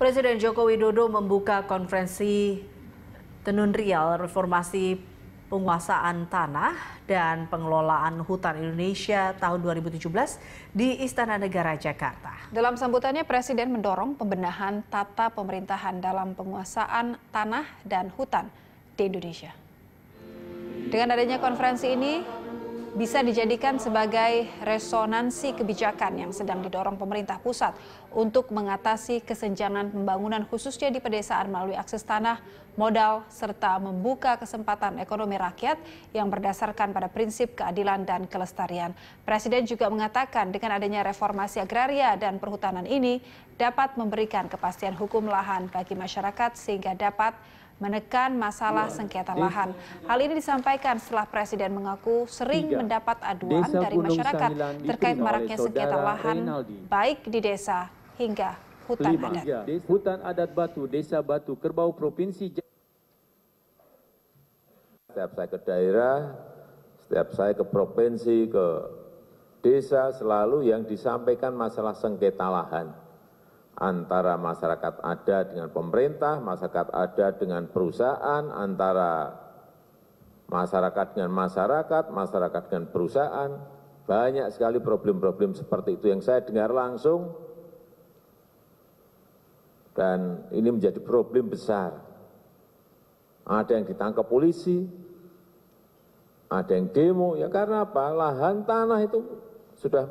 Presiden Joko Widodo membuka konferensi Tenun Rial Reformasi Penguasaan Tanah dan Pengelolaan Hutan Indonesia tahun 2017 di Istana Negara Jakarta. Dalam sambutannya, Presiden mendorong pembenahan tata pemerintahan dalam penguasaan tanah dan hutan di Indonesia. Dengan adanya konferensi ini, bisa dijadikan sebagai resonansi kebijakan yang sedang didorong pemerintah pusat untuk mengatasi kesenjangan pembangunan khususnya di pedesaan melalui akses tanah, modal, serta membuka kesempatan ekonomi rakyat yang berdasarkan pada prinsip keadilan dan kelestarian. Presiden juga mengatakan dengan adanya reformasi agraria dan perhutanan ini dapat memberikan kepastian hukum lahan bagi masyarakat sehingga dapat menekan masalah iya. sengketa lahan. Hal ini disampaikan setelah Presiden mengaku sering mendapat aduan dari masyarakat terkait maraknya sengketa lahan baik di desa hingga hutan Lima. adat. Hutan adat Batu, Desa Batu, Kerbau Provinsi Setiap saya ke daerah, setiap saya ke provinsi, ke desa, selalu yang disampaikan masalah sengketa lahan antara masyarakat adat dengan pemerintah, masyarakat adat dengan perusahaan, antara masyarakat dengan masyarakat, masyarakat dengan perusahaan. Banyak sekali problem-problem seperti itu yang saya dengar langsung dan ini menjadi problem besar. Ada yang ditangkap polisi, ada yang demo, ya karena apa? Lahan tanah itu sudah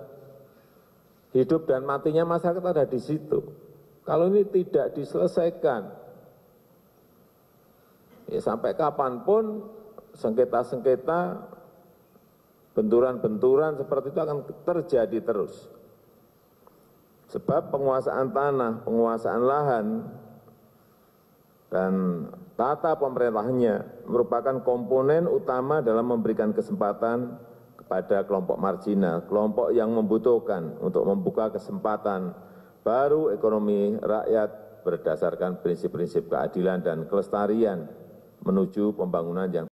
Hidup dan matinya masyarakat ada di situ. Kalau ini tidak diselesaikan, ya sampai kapanpun sengketa-sengketa, benturan-benturan seperti itu akan terjadi terus. Sebab penguasaan tanah, penguasaan lahan, dan tata pemerintahnya merupakan komponen utama dalam memberikan kesempatan pada kelompok marginal, kelompok yang membutuhkan untuk membuka kesempatan baru ekonomi rakyat berdasarkan prinsip-prinsip keadilan dan kelestarian menuju pembangunan yang